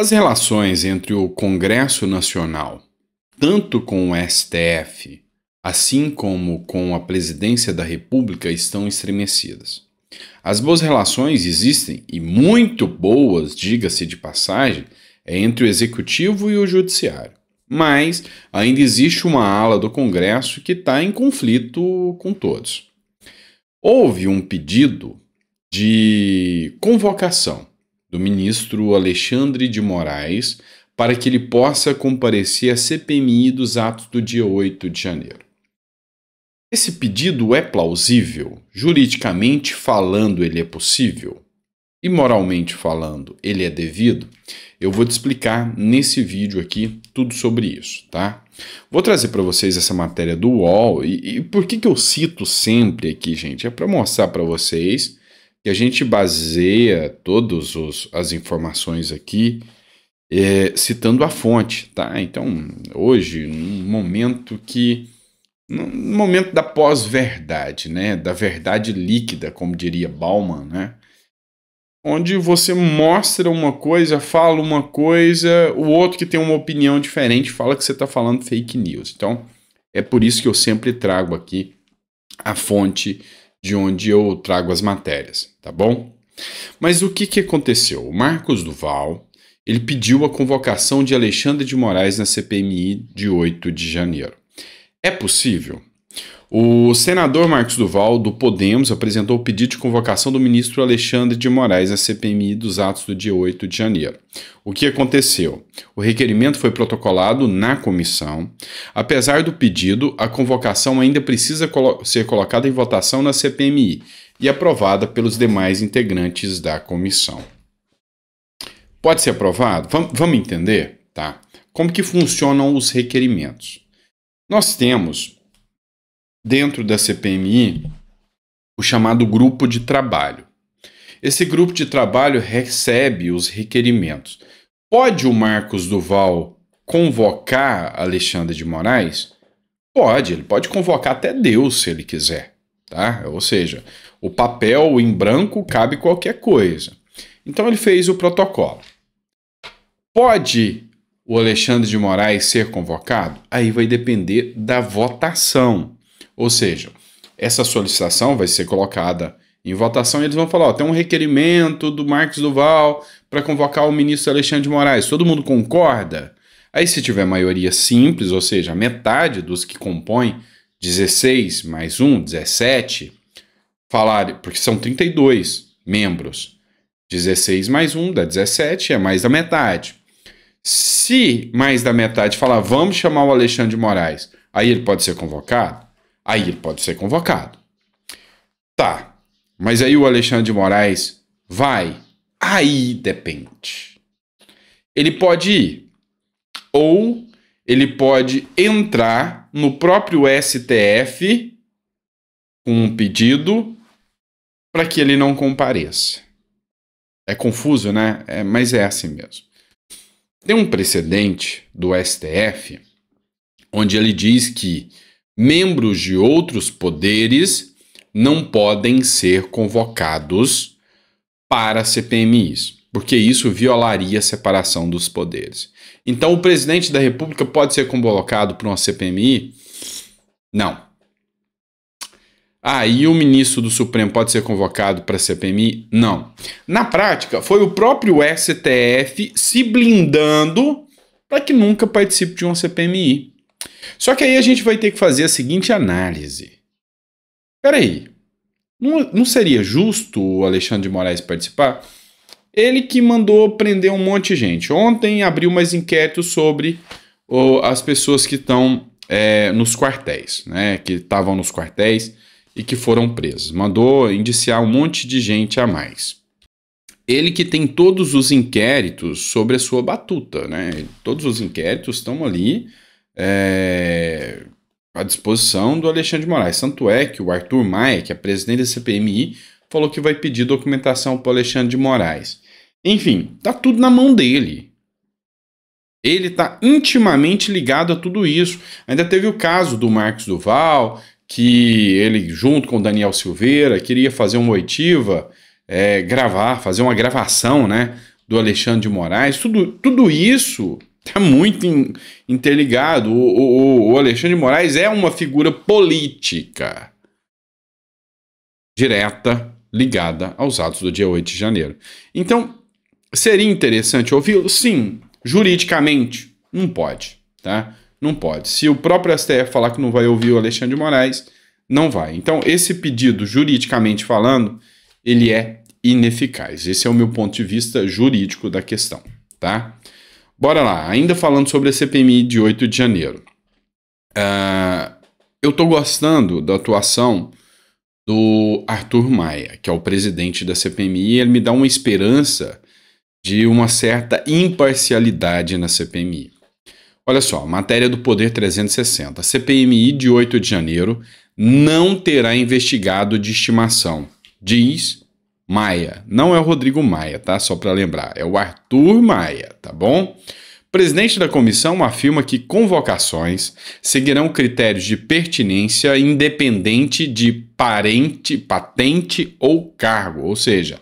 As relações entre o Congresso Nacional, tanto com o STF, assim como com a Presidência da República, estão estremecidas. As boas relações existem, e muito boas, diga-se de passagem, é entre o Executivo e o Judiciário. Mas ainda existe uma ala do Congresso que está em conflito com todos. Houve um pedido de convocação do ministro Alexandre de Moraes para que ele possa comparecer à CPMI dos atos do dia 8 de janeiro. Esse pedido é plausível? Juridicamente falando, ele é possível? E moralmente falando, ele é devido? Eu vou te explicar nesse vídeo aqui tudo sobre isso, tá? Vou trazer para vocês essa matéria do UOL e, e por que, que eu cito sempre aqui, gente? É para mostrar para vocês que a gente baseia todas as informações aqui é, citando a fonte, tá? Então, hoje, num momento que. num momento da pós-verdade, né? Da verdade líquida, como diria Bauman, né? Onde você mostra uma coisa, fala uma coisa, o outro que tem uma opinião diferente fala que você está falando fake news. Então, é por isso que eu sempre trago aqui a fonte de onde eu trago as matérias, tá bom? Mas o que, que aconteceu? O Marcos Duval ele pediu a convocação de Alexandre de Moraes na CPMI de 8 de janeiro. É possível? O senador Marcos Duval, do Podemos, apresentou o pedido de convocação do ministro Alexandre de Moraes à CPMI dos atos do dia 8 de janeiro. O que aconteceu? O requerimento foi protocolado na comissão. Apesar do pedido, a convocação ainda precisa colo ser colocada em votação na CPMI e aprovada pelos demais integrantes da comissão. Pode ser aprovado? vamos entender, tá? Como que funcionam os requerimentos? Nós temos dentro da CPMI o chamado grupo de trabalho. Esse grupo de trabalho recebe os requerimentos. Pode o Marcos Duval convocar Alexandre de Moraes? Pode, ele pode convocar até Deus se ele quiser, tá? Ou seja, o papel em branco cabe qualquer coisa. Então ele fez o protocolo. Pode o Alexandre de Moraes ser convocado? Aí vai depender da votação. Ou seja, essa solicitação vai ser colocada em votação e eles vão falar: ó, tem um requerimento do Marcos Duval para convocar o ministro Alexandre de Moraes. Todo mundo concorda? Aí, se tiver maioria simples, ou seja, metade dos que compõem 16 mais 1, 17, falarem, porque são 32 membros. 16 mais 1 dá 17, é mais da metade. Se mais da metade falar, vamos chamar o Alexandre de Moraes, aí ele pode ser convocado? aí ele pode ser convocado. Tá, mas aí o Alexandre de Moraes vai? Aí depende. Ele pode ir, ou ele pode entrar no próprio STF com um pedido para que ele não compareça. É confuso, né? É, mas é assim mesmo. Tem um precedente do STF onde ele diz que membros de outros poderes não podem ser convocados para CPMIs, porque isso violaria a separação dos poderes. Então, o presidente da República pode ser convocado para uma CPMI? Não. Ah, e o ministro do Supremo pode ser convocado para a CPMI? Não. Na prática, foi o próprio STF se blindando para que nunca participe de uma CPMI. Só que aí a gente vai ter que fazer a seguinte análise. Peraí, não, não seria justo o Alexandre de Moraes participar? Ele que mandou prender um monte de gente. Ontem abriu mais inquéritos sobre as pessoas que estão é, nos quartéis, né? Que estavam nos quartéis e que foram presas. Mandou indiciar um monte de gente a mais. Ele que tem todos os inquéritos sobre a sua batuta, né? Todos os inquéritos estão ali é, à disposição do Alexandre de Moraes. Tanto é que o Arthur Maia, que é presidente da CPMI, falou que vai pedir documentação para o Alexandre de Moraes. Enfim, tá tudo na mão dele. Ele está intimamente ligado a tudo isso. Ainda teve o caso do Marcos Duval, que ele, junto com o Daniel Silveira, queria fazer uma oitiva, é, gravar, fazer uma gravação né, do Alexandre de Moraes. Tudo, tudo isso está muito in, interligado. O, o, o Alexandre de Moraes é uma figura política direta, ligada aos atos do dia 8 de janeiro. Então, seria interessante ouvi-lo? Sim, juridicamente, não pode, tá? Não pode. Se o próprio STF falar que não vai ouvir o Alexandre de Moraes, não vai. Então, esse pedido, juridicamente falando, ele é ineficaz. Esse é o meu ponto de vista jurídico da questão, tá? Bora lá, ainda falando sobre a CPMI de 8 de janeiro. Uh, eu estou gostando da atuação do Arthur Maia, que é o presidente da CPMI, e ele me dá uma esperança de uma certa imparcialidade na CPMI. Olha só, matéria do Poder 360. A CPMI de 8 de janeiro não terá investigado de estimação, diz Maia. Não é o Rodrigo Maia, tá? Só para lembrar, é o Arthur Maia, tá bom? presidente da comissão afirma que convocações seguirão critérios de pertinência independente de parente, patente ou cargo, ou seja,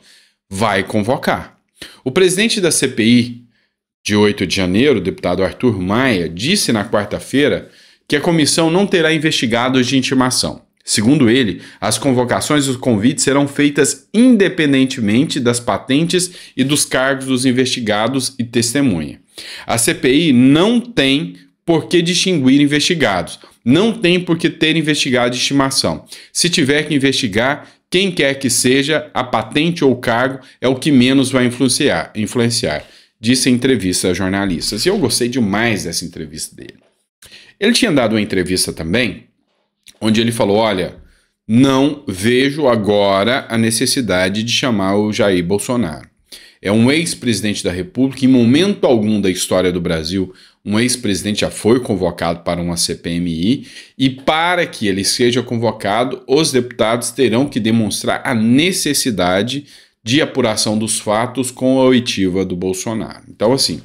vai convocar. O presidente da CPI de 8 de janeiro, o deputado Arthur Maia, disse na quarta-feira que a comissão não terá investigados de intimação. Segundo ele, as convocações e os convites serão feitas independentemente das patentes e dos cargos dos investigados e testemunha. A CPI não tem por que distinguir investigados, não tem por que ter investigado de estimação. Se tiver que investigar, quem quer que seja, a patente ou o cargo é o que menos vai influenciar, influenciar disse em entrevista a jornalistas. E eu gostei demais dessa entrevista dele. Ele tinha dado uma entrevista também onde ele falou: olha, não vejo agora a necessidade de chamar o Jair Bolsonaro. É um ex-presidente da República, em momento algum da história do Brasil, um ex-presidente já foi convocado para uma CPMI e para que ele seja convocado, os deputados terão que demonstrar a necessidade de apuração dos fatos com a oitiva do Bolsonaro. Então, assim,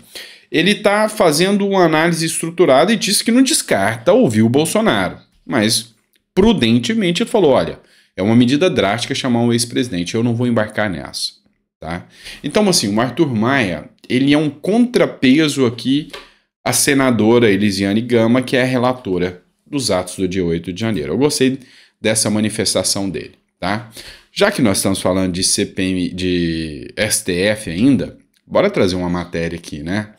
ele está fazendo uma análise estruturada e diz que não descarta ouvir o Bolsonaro, mas prudentemente falou: olha, é uma medida drástica chamar um ex-presidente, eu não vou embarcar nessa. Tá? Então, assim, o Arthur Maia, ele é um contrapeso aqui à senadora Elisiane Gama, que é a relatora dos atos do dia 8 de janeiro. Eu gostei dessa manifestação dele, tá? Já que nós estamos falando de CPM, de STF ainda, bora trazer uma matéria aqui, né?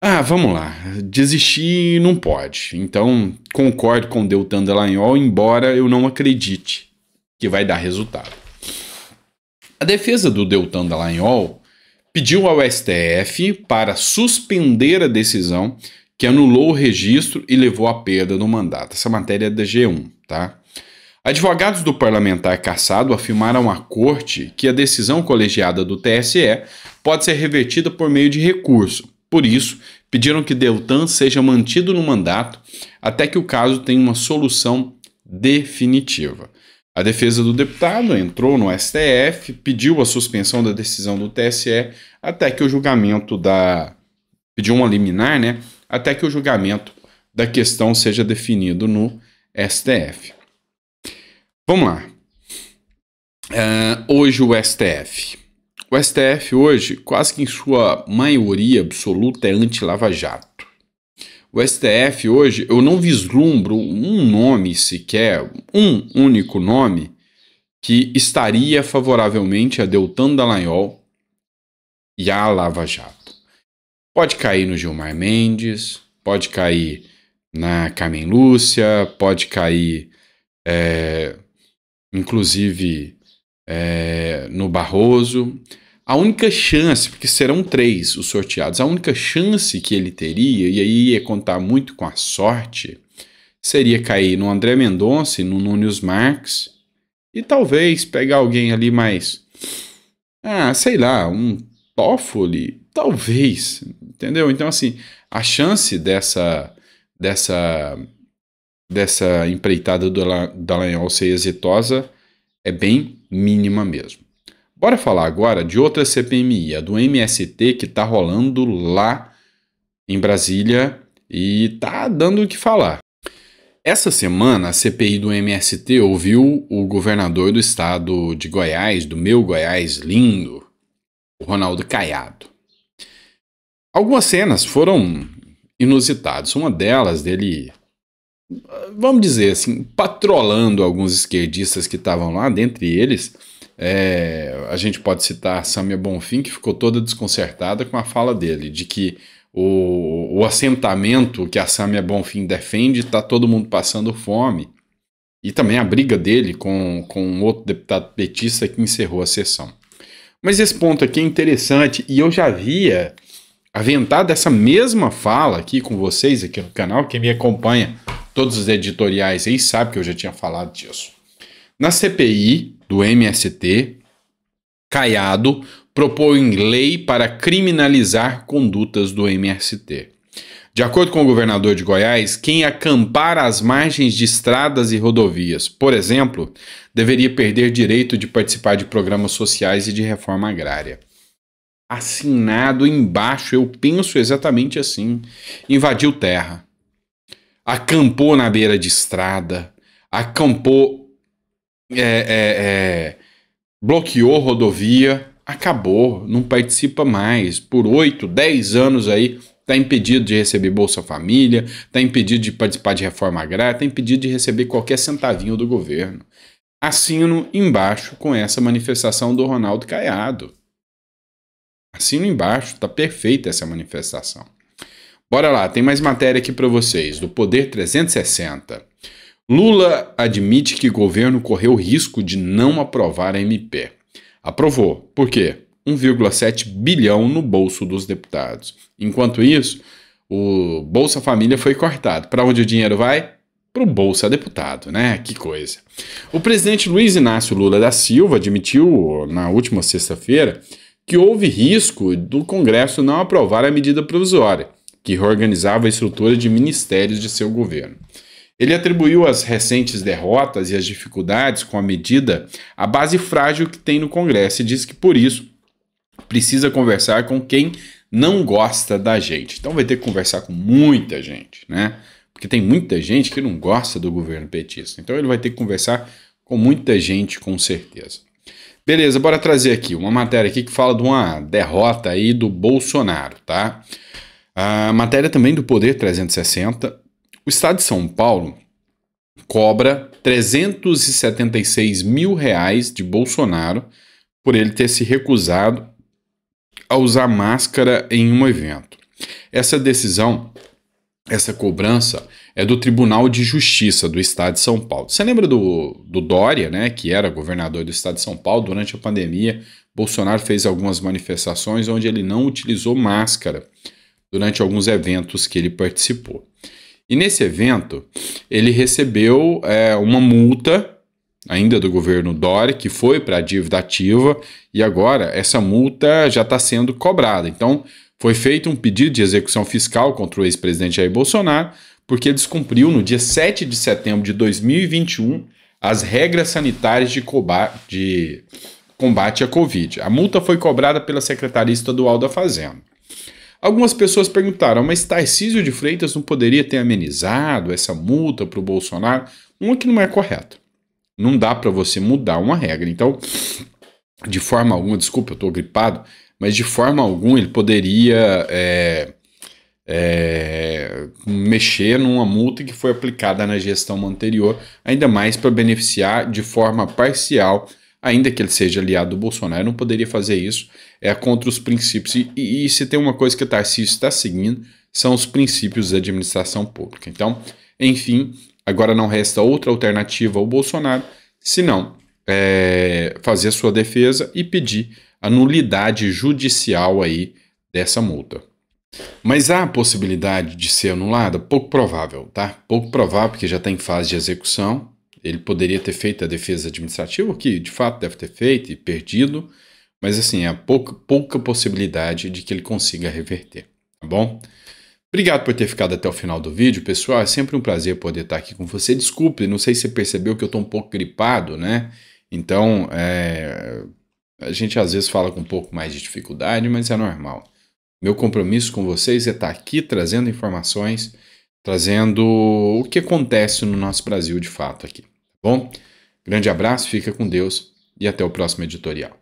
Ah, vamos lá. Desistir não pode. Então, concordo com Deltan Dallagnol, embora eu não acredite que vai dar resultado. A defesa do Deltan Dallagnol pediu ao STF para suspender a decisão que anulou o registro e levou à perda do mandato. Essa matéria é da G1, tá? Advogados do parlamentar caçado afirmaram à corte que a decisão colegiada do TSE pode ser revertida por meio de recurso por isso, pediram que Deltan seja mantido no mandato até que o caso tenha uma solução definitiva. A defesa do deputado entrou no STF, pediu a suspensão da decisão do TSE até que o julgamento da. pediu uma liminar, né? Até que o julgamento da questão seja definido no STF. Vamos lá. Uh, hoje o STF o STF hoje, quase que em sua maioria absoluta, é anti-Lava Jato. O STF hoje, eu não vislumbro um nome sequer, um único nome, que estaria favoravelmente a Deltan Dallagnol e a Lava Jato. Pode cair no Gilmar Mendes, pode cair na Carmen Lúcia, pode cair, é, inclusive, é, no Barroso. A única chance, porque serão três os sorteados, a única chance que ele teria, e aí ia contar muito com a sorte, seria cair no André Mendonça e no Nunes Marques, e talvez pegar alguém ali mais. Ah, sei lá, um Toffoli, talvez, entendeu? Então, assim, a chance dessa dessa dessa empreitada do Dallagnol ser exitosa é bem mínima mesmo. Bora falar agora de outra CPMI, a do MST que está rolando lá em Brasília e está dando o que falar. Essa semana, a CPI do MST ouviu o governador do estado de Goiás, do meu Goiás lindo, o Ronaldo Caiado. Algumas cenas foram inusitadas. Uma delas dele vamos dizer assim, patrolando alguns esquerdistas que estavam lá, dentre eles, é, a gente pode citar Samia Bonfim, que ficou toda desconcertada com a fala dele, de que o, o assentamento que a Samia Bonfim defende está todo mundo passando fome. E também a briga dele com, com um outro deputado petista que encerrou a sessão. Mas esse ponto aqui é interessante e eu já havia aventado essa mesma fala aqui com vocês aqui no canal. Quem me acompanha todos os editoriais aí sabem que eu já tinha falado disso. Na CPI do MST, Caiado propõe lei para criminalizar condutas do MST. De acordo com o governador de Goiás, quem acampar às margens de estradas e rodovias, por exemplo, deveria perder direito de participar de programas sociais e de reforma agrária. Assinado embaixo, eu penso exatamente assim. Invadiu terra acampou na beira de estrada, acampou, é, é, é bloqueou rodovia, acabou, não participa mais. Por oito, dez anos aí, está impedido de receber Bolsa Família, está impedido de participar de reforma agrária, está impedido de receber qualquer centavinho do governo. Assino embaixo com essa manifestação do Ronaldo Caiado. Assino embaixo, está perfeita essa manifestação. Bora lá, tem mais matéria aqui para vocês, do Poder 360. Lula admite que o governo correu risco de não aprovar a MP. Aprovou. Por quê? 1,7 bilhão no bolso dos deputados. Enquanto isso, o Bolsa Família foi cortado. Para onde o dinheiro vai? Para o Bolsa Deputado, né? Que coisa. O presidente Luiz Inácio Lula da Silva admitiu na última sexta-feira que houve risco do Congresso não aprovar a medida provisória que reorganizava a estrutura de ministérios de seu governo. Ele atribuiu as recentes derrotas e as dificuldades com a medida à base frágil que tem no Congresso e diz que, por isso, precisa conversar com quem não gosta da gente. Então vai ter que conversar com muita gente, né? Porque tem muita gente que não gosta do governo petista. Então ele vai ter que conversar com muita gente, com certeza. Beleza, bora trazer aqui uma matéria aqui que fala de uma derrota aí do Bolsonaro, tá? A matéria também do Poder 360. O Estado de São Paulo cobra 376 mil reais de Bolsonaro por ele ter se recusado a usar máscara em um evento. Essa decisão, essa cobrança é do Tribunal de Justiça do Estado de São Paulo. Você lembra do, do Dória, né, que era governador do Estado de São Paulo durante a pandemia? Bolsonaro fez algumas manifestações onde ele não utilizou máscara durante alguns eventos que ele participou. E nesse evento, ele recebeu é, uma multa, ainda do governo Dória, que foi para a dívida ativa, e agora essa multa já está sendo cobrada. Então, foi feito um pedido de execução fiscal contra o ex-presidente Jair Bolsonaro, porque descumpriu no dia 7 de setembro de 2021 as regras sanitárias de, de combate à Covid. A multa foi cobrada pela Secretaria Estadual da Fazenda. Algumas pessoas perguntaram, mas Tarcísio de Freitas não poderia ter amenizado essa multa para o Bolsonaro? Uma que não é correta. Não dá para você mudar uma regra. Então, de forma alguma, desculpa, eu estou gripado, mas de forma alguma ele poderia é, é, mexer numa multa que foi aplicada na gestão anterior, ainda mais para beneficiar de forma parcial ainda que ele seja aliado do Bolsonaro, não poderia fazer isso, é contra os princípios. E, e, e se tem uma coisa que o Tarcísio está seguindo, são os princípios da administração pública. Então, enfim, agora não resta outra alternativa ao Bolsonaro, senão é, fazer a sua defesa e pedir a nulidade judicial aí dessa multa. Mas há a possibilidade de ser anulada? Pouco provável, tá? Pouco provável, porque já está em fase de execução, ele poderia ter feito a defesa administrativa, o que de fato deve ter feito e perdido, mas assim, há pouca, pouca possibilidade de que ele consiga reverter, tá bom? Obrigado por ter ficado até o final do vídeo, pessoal. É sempre um prazer poder estar aqui com você. Desculpe, não sei se você percebeu que eu estou um pouco gripado, né? Então, é... a gente às vezes fala com um pouco mais de dificuldade, mas é normal. Meu compromisso com vocês é estar aqui trazendo informações, trazendo o que acontece no nosso Brasil de fato aqui. Bom, grande abraço, fica com Deus e até o próximo editorial.